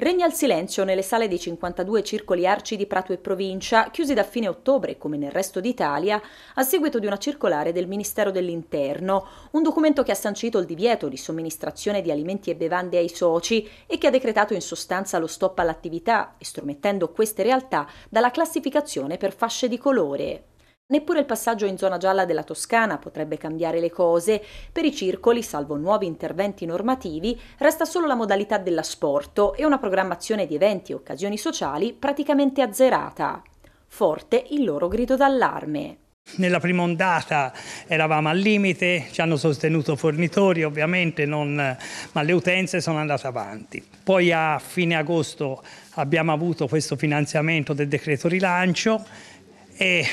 Regna il silenzio nelle sale dei 52 circoli arci di Prato e provincia, chiusi da fine ottobre, come nel resto d'Italia, a seguito di una circolare del Ministero dell'Interno, un documento che ha sancito il divieto di somministrazione di alimenti e bevande ai soci e che ha decretato in sostanza lo stop all'attività, estromettendo queste realtà dalla classificazione per fasce di colore. Neppure il passaggio in zona gialla della Toscana potrebbe cambiare le cose. Per i circoli, salvo nuovi interventi normativi, resta solo la modalità dell'asporto e una programmazione di eventi e occasioni sociali praticamente azzerata. Forte il loro grido d'allarme. Nella prima ondata eravamo al limite, ci hanno sostenuto fornitori ovviamente, non, ma le utenze sono andate avanti. Poi a fine agosto abbiamo avuto questo finanziamento del decreto rilancio e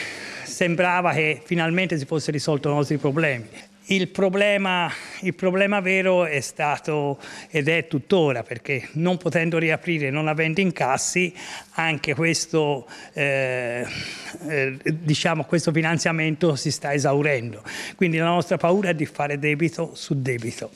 sembrava che finalmente si fosse risolto i nostri problemi. Il problema, il problema, vero è stato ed è tuttora perché non potendo riaprire, non avendo incassi, anche questo, eh, eh, diciamo, questo finanziamento si sta esaurendo. Quindi la nostra paura è di fare debito su debito.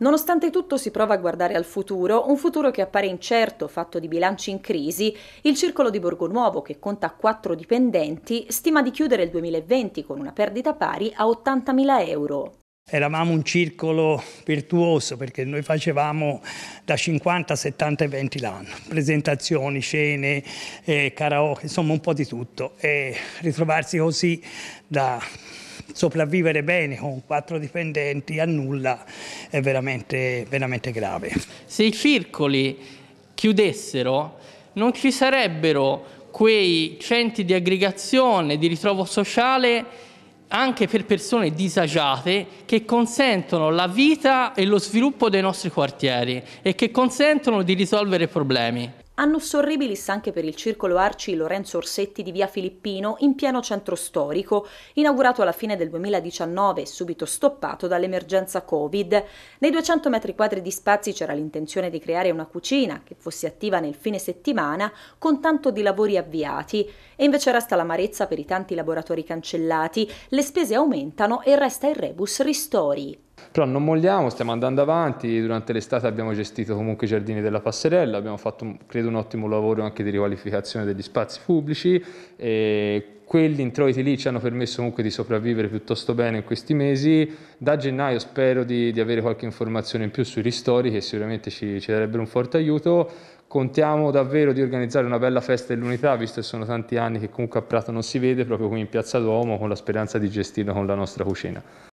Nonostante tutto si prova a guardare al futuro, un futuro che appare incerto, fatto di bilanci in crisi, il circolo di Borgo Nuovo, che conta quattro dipendenti, stima di chiudere il 2020 con una perdita pari a 80.000 euro. Eravamo un circolo virtuoso perché noi facevamo da 50 a 70 eventi l'anno, presentazioni, scene, eh, karaoke, insomma un po' di tutto. E ritrovarsi così da sopravvivere bene con quattro dipendenti a nulla è veramente, veramente grave. Se i circoli chiudessero non ci sarebbero quei centri di aggregazione, di ritrovo sociale anche per persone disagiate che consentono la vita e lo sviluppo dei nostri quartieri e che consentono di risolvere problemi. Annus Horribilis anche per il circolo Arci Lorenzo Orsetti di via Filippino in pieno centro storico, inaugurato alla fine del 2019 e subito stoppato dall'emergenza Covid. Nei 200 metri quadri di spazi c'era l'intenzione di creare una cucina che fosse attiva nel fine settimana con tanto di lavori avviati e invece resta l'amarezza per i tanti laboratori cancellati, le spese aumentano e resta il rebus ristori. Però non molliamo, stiamo andando avanti, durante l'estate abbiamo gestito comunque i giardini della passerella, abbiamo fatto credo un ottimo lavoro anche di riqualificazione degli spazi pubblici e quegli introiti lì ci hanno permesso comunque di sopravvivere piuttosto bene in questi mesi. Da gennaio spero di, di avere qualche informazione in più sui ristori che sicuramente ci, ci darebbero un forte aiuto. Contiamo davvero di organizzare una bella festa dell'unità, visto che sono tanti anni che comunque a Prato non si vede, proprio qui in Piazza Duomo, con la speranza di gestirla con la nostra cucina.